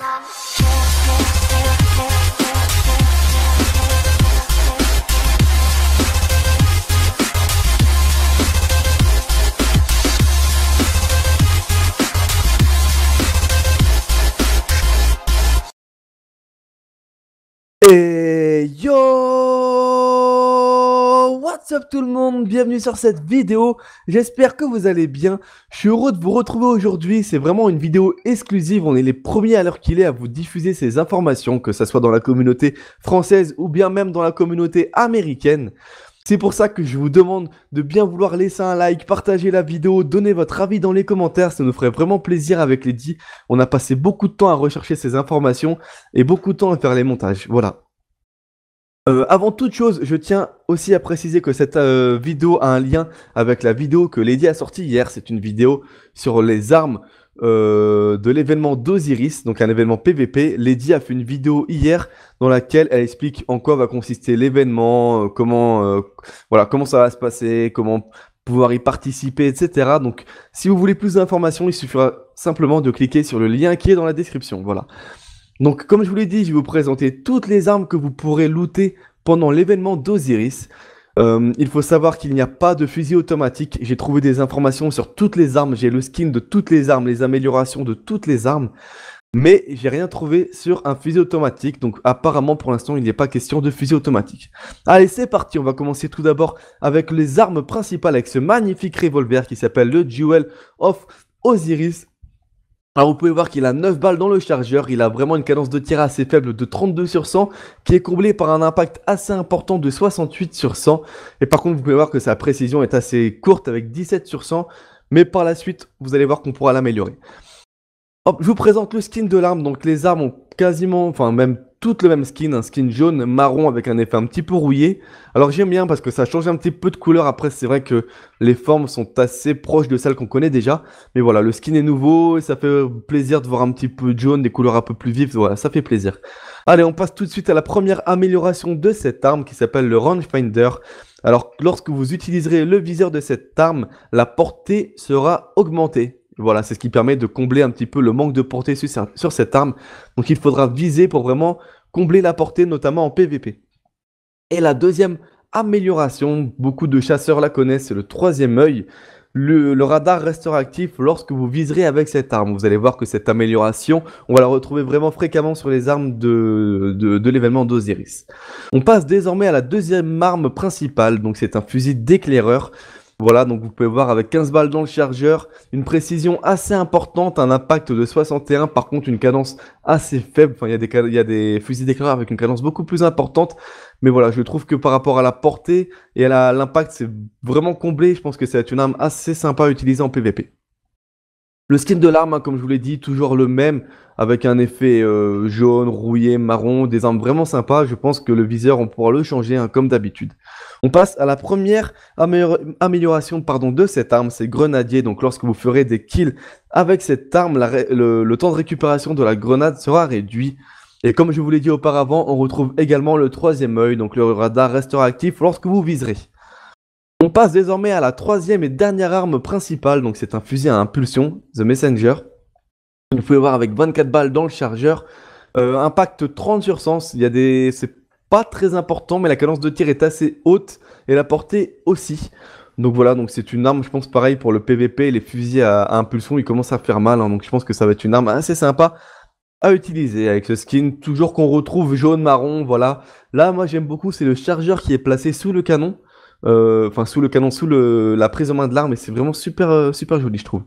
mom. Salut tout le monde, bienvenue sur cette vidéo, j'espère que vous allez bien, je suis heureux de vous retrouver aujourd'hui, c'est vraiment une vidéo exclusive, on est les premiers à l'heure qu'il est à vous diffuser ces informations, que ce soit dans la communauté française ou bien même dans la communauté américaine. C'est pour ça que je vous demande de bien vouloir laisser un like, partager la vidéo, donner votre avis dans les commentaires, ça nous ferait vraiment plaisir avec les On a passé beaucoup de temps à rechercher ces informations et beaucoup de temps à faire les montages. Voilà, euh, avant toute chose, je tiens aussi à préciser que cette euh, vidéo a un lien avec la vidéo que Lady a sortie hier. C'est une vidéo sur les armes euh, de l'événement d'Osiris, donc un événement PVP. Lady a fait une vidéo hier dans laquelle elle explique en quoi va consister l'événement, comment, voilà, comment ça va se passer, comment pouvoir y participer, etc. Donc si vous voulez plus d'informations, il suffira simplement de cliquer sur le lien qui est dans la description. Voilà. Donc, comme je vous l'ai dit, je vais vous présenter toutes les armes que vous pourrez looter pendant l'événement d'Osiris. Euh, il faut savoir qu'il n'y a pas de fusil automatique. J'ai trouvé des informations sur toutes les armes. J'ai le skin de toutes les armes, les améliorations de toutes les armes. Mais j'ai rien trouvé sur un fusil automatique. Donc apparemment pour l'instant il n'y a pas question de fusil automatique. Allez c'est parti. On va commencer tout d'abord avec les armes principales avec ce magnifique revolver qui s'appelle le Jewel of Osiris. Alors ah, vous pouvez voir qu'il a 9 balles dans le chargeur, il a vraiment une cadence de tir assez faible de 32 sur 100 qui est comblée par un impact assez important de 68 sur 100 et par contre vous pouvez voir que sa précision est assez courte avec 17 sur 100 mais par la suite vous allez voir qu'on pourra l'améliorer. je vous présente le skin de l'arme, donc les armes ont quasiment, enfin même toute le même skin, un skin jaune, marron avec un effet un petit peu rouillé. Alors j'aime bien parce que ça change un petit peu de couleur. Après, c'est vrai que les formes sont assez proches de celles qu'on connaît déjà. Mais voilà, le skin est nouveau et ça fait plaisir de voir un petit peu de jaune, des couleurs un peu plus vives. Voilà, ça fait plaisir. Allez, on passe tout de suite à la première amélioration de cette arme qui s'appelle le Finder. Alors, lorsque vous utiliserez le viseur de cette arme, la portée sera augmentée. Voilà, c'est ce qui permet de combler un petit peu le manque de portée sur, cette arme. Donc il faudra viser pour vraiment combler la portée, notamment en PvP. Et la deuxième amélioration, beaucoup de chasseurs la connaissent, c'est le troisième œil. Le, radar restera actif lorsque vous viserez avec cette arme. Vous allez voir que cette amélioration, on va la retrouver vraiment fréquemment sur les armes de, de l'événement d'Osiris. On passe désormais à la deuxième arme principale, donc c'est un fusil d'éclaireur. Voilà, donc vous pouvez voir avec 15 balles dans le chargeur, une précision assez importante, un impact de 61, par contre une cadence assez faible. Enfin, il y, a des, il y a des fusils d'éclair avec une cadence beaucoup plus importante. Mais voilà, je trouve que par rapport à la portée et à l'impact, c'est vraiment comblé. Je pense que c'est une arme assez sympa à utiliser en PvP. Le skin de l'arme, hein, comme je vous l'ai dit, toujours le même, avec un effet euh, jaune, rouillé, marron, des armes vraiment sympas. Je pense que le viseur, on pourra le changer hein, comme d'habitude. On passe à la première amélioration pardon, de cette arme, c'est grenadier. Donc lorsque vous ferez des kills avec cette arme, le, le temps de récupération de la grenade sera réduit. Et comme je vous l'ai dit auparavant, on retrouve également le troisième œil, donc le radar restera actif lorsque vous viserez. On passe désormais à la troisième et dernière arme principale, donc c'est un fusil à impulsion, The Messenger. Vous pouvez voir avec 24 balles dans le chargeur, euh, impact 30 sur 100, il y a des... c'est pas très important, mais la cadence de tir est assez haute et la portée aussi. Donc voilà, donc c'est une arme, je pense pareil pour le PVP, les fusils à, impulsion, ils commencent à faire mal, hein. donc je pense que ça va être une arme assez sympa à utiliser avec ce skin, toujours qu'on retrouve jaune, marron, voilà. Là, moi j'aime beaucoup, c'est le chargeur qui est placé sous le canon. Euh, enfin sous le canon, sous le, la prise en main de l'arme, et c'est vraiment super, euh, super joli, je trouve.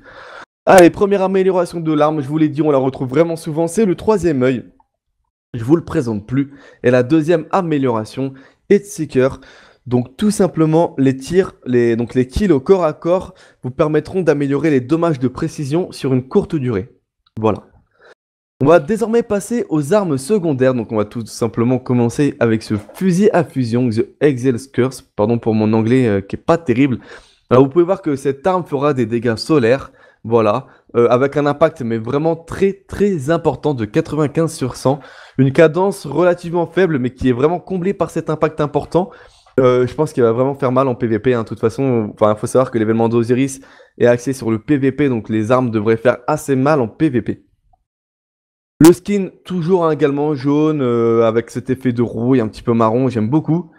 Allez, première amélioration de l'arme, je vous l'ai dit, on la retrouve vraiment souvent, c'est le troisième œil. Je vous le présente plus. Et la deuxième amélioration est Seeker. Donc tout simplement, les tirs, les, donc les kills au corps à corps vous permettront d'améliorer les dommages de précision sur une courte durée. Voilà. On va désormais passer aux armes secondaires. Donc, on va tout simplement commencer avec ce fusil à fusion, The Excel's Curse. Pardon pour mon anglais euh, qui est pas terrible. Alors, euh, vous pouvez voir que cette arme fera des dégâts solaires. Voilà. Euh, avec un impact, mais vraiment très très important de 95 sur 100. Une cadence relativement faible, mais qui est vraiment comblée par cet impact important. je pense qu'il va vraiment faire mal en PvP. Hein. De toute façon, il faut savoir que l'événement d'Osiris est axé sur le PvP, donc les armes devraient faire assez mal en PvP. Le skin, toujours hein, également jaune, euh, avec cet effet de rouille un petit peu marron, j'aime beaucoup.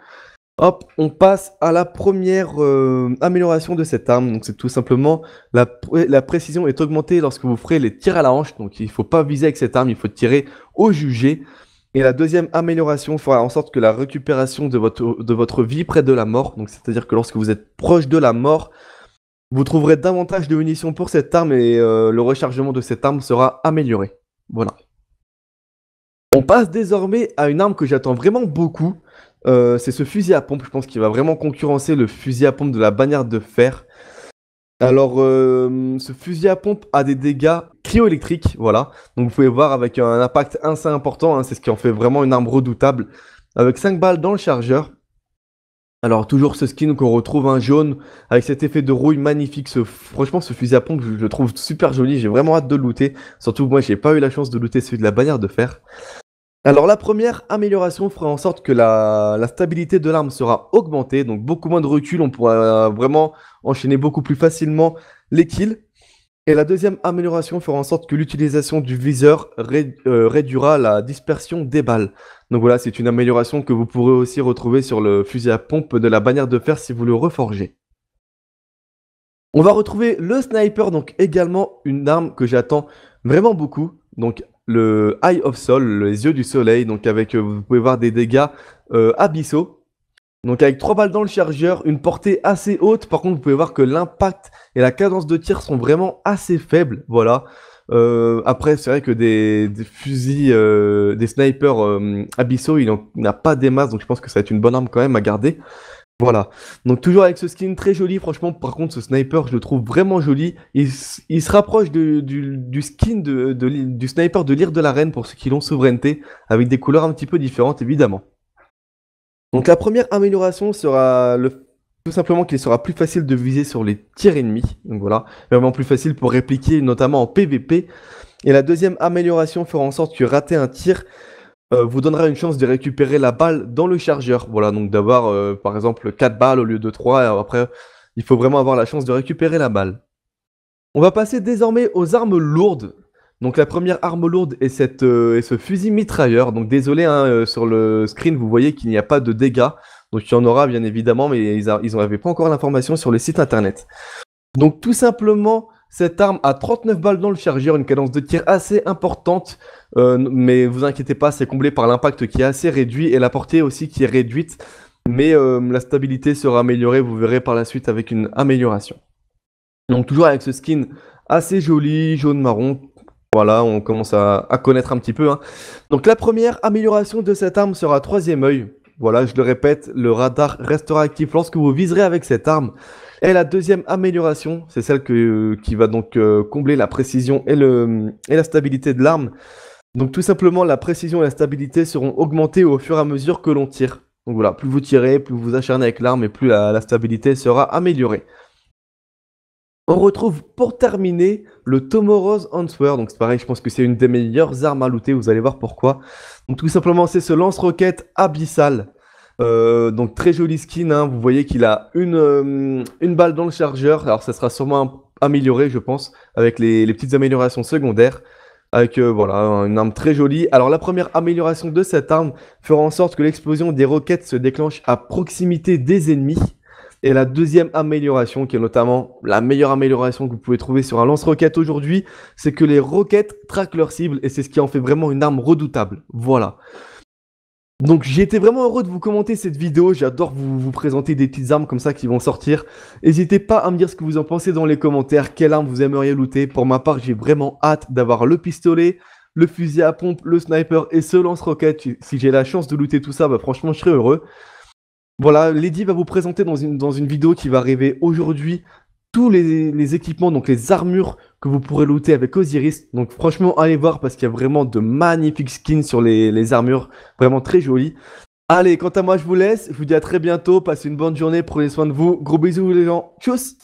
Hop, on passe à la première euh, amélioration de cette arme. Donc c'est tout simplement la, précision est augmentée lorsque vous ferez les tirs à la hanche. Donc il ne faut pas viser avec cette arme, il faut tirer au jugé. Et la deuxième amélioration fera en sorte que la récupération de votre, de votre vie près de la mort. Donc c'est-à-dire que lorsque vous êtes proche de la mort, vous trouverez davantage de munitions pour cette arme et euh, le rechargement de cette arme sera amélioré. Voilà. On passe désormais à une arme que j'attends vraiment beaucoup. Euh, c'est ce fusil à pompe, je pense, qu'il va vraiment concurrencer le fusil à pompe de la bannière de fer. Alors, euh, ce fusil à pompe a des dégâts cryoélectriques, voilà. Donc, vous pouvez voir avec un impact assez important, hein, c'est ce qui en fait vraiment une arme redoutable. Avec 5 balles dans le chargeur. Alors, toujours ce skin qu'on retrouve, un hein, jaune, avec cet effet de rouille magnifique. franchement, ce fusil à pompe, je, le trouve super joli, j'ai vraiment hâte de looter. Surtout, moi, j'ai pas eu la chance de looter celui de la bannière de fer. Alors la première amélioration fera en sorte que la, stabilité de l'arme sera augmentée, donc beaucoup moins de recul, on pourra euh, vraiment enchaîner beaucoup plus facilement les kills. Et la deuxième amélioration fera en sorte que l'utilisation du viseur euh, réduira la dispersion des balles. Donc voilà, c'est une amélioration que vous pourrez aussi retrouver sur le fusil à pompe de la bannière de fer si vous le reforgez. On va retrouver le sniper, donc également une arme que j'attends vraiment beaucoup. Donc le Eye of Sol, les yeux du soleil, donc avec, euh, vous pouvez voir des dégâts euh, abyssaux. Donc avec 3 balles dans le chargeur, une portée assez haute, par contre vous pouvez voir que l'impact et la cadence de tir sont vraiment assez faibles, voilà. Euh, après c'est vrai que des, fusils, des snipers abyssaux, il n'a pas des masses, donc je pense que ça va être une bonne arme quand même à garder. Voilà. Donc toujours avec ce skin très joli, franchement, par contre, ce sniper, je le trouve vraiment joli. Il, se rapproche du, skin de, du sniper de l'Ire de la reine pour ceux qui l'ont souveraineté, avec des couleurs un petit peu différentes, évidemment. Donc la première amélioration sera le, tout simplement qu'il sera plus facile de viser sur les tirs ennemis. Donc voilà, vraiment plus facile pour répliquer, notamment en PvP. Et la deuxième amélioration fera en sorte que rater un tir euh, vous donnera une chance de récupérer la balle dans le chargeur. Voilà, donc d'avoir euh, par exemple 4 balles au lieu de 3. Après, il faut vraiment avoir la chance de récupérer la balle. On va passer désormais aux armes lourdes. Donc la première arme lourde est, cette, euh, ce fusil mitrailleur. Donc désolé, hein, sur le screen, vous voyez qu'il n'y a pas de dégâts. Donc il y en aura bien évidemment, mais ils n'avaient pas encore l'information sur le site internet. Donc tout simplement, cette arme a 39 balles dans le chargeur, une cadence de tir assez importante. Euh, mais vous inquiétez pas, c'est comblé par l'impact qui est assez réduit et la portée aussi qui est réduite. Mais euh, la stabilité sera améliorée, vous verrez par la suite avec une amélioration. Donc toujours avec ce skin assez joli, jaune-marron. Voilà, on commence à, connaître un petit peu. Hein. Donc la première amélioration de cette arme sera troisième œil. Voilà, je le répète, le radar restera actif lorsque vous viserez avec cette arme. Et la deuxième amélioration, c'est celle qui va donc euh, combler la précision et la stabilité de l'arme. Donc tout simplement, la précision et la stabilité seront augmentées au fur et à mesure que l'on tire. Donc voilà, plus vous tirez, plus vous acharnez avec l'arme et plus la, stabilité sera améliorée. On retrouve pour terminer le Tomorrow's Answer. Donc c'est pareil, je pense que c'est une des meilleures armes à looter, vous allez voir pourquoi. Donc tout simplement, c'est ce lance-roquette abyssal. Euh, donc très joli skin, hein. vous voyez qu'il a euh, une, balle dans le chargeur. Alors ça sera sûrement amélioré, je pense, avec les petites améliorations secondaires avec euh, voilà, une arme très jolie. Alors la première amélioration de cette arme fera en sorte que l'explosion des roquettes se déclenche à proximité des ennemis. Et la deuxième amélioration, qui est notamment la meilleure amélioration que vous pouvez trouver sur un lance-roquette aujourd'hui, c'est que les roquettes traquent leur cible et c'est ce qui en fait vraiment une arme redoutable. Voilà. Donc j'ai été vraiment heureux de vous commenter cette vidéo, j'adore vous, vous présenter des petites armes comme ça qui vont sortir. N'hésitez pas à me dire ce que vous en pensez dans les commentaires, quelle arme vous aimeriez looter. Pour ma part, j'ai vraiment hâte d'avoir le pistolet, le fusil à pompe, le sniper et ce lance-roquette. Si j'ai la chance de looter tout ça, bah franchement je serais heureux. Voilà, Lady va vous présenter dans une, dans une vidéo qui va arriver aujourd'hui tous les équipements, donc les armures vous pourrez looter avec Osiris. Donc franchement, allez voir parce qu'il y a vraiment de magnifiques skins sur les, armures, vraiment très jolies. Allez, quant à moi, je vous laisse. Je vous dis à très bientôt. Passez une bonne journée. Prenez soin de vous. Gros bisous, les gens. Tchuss!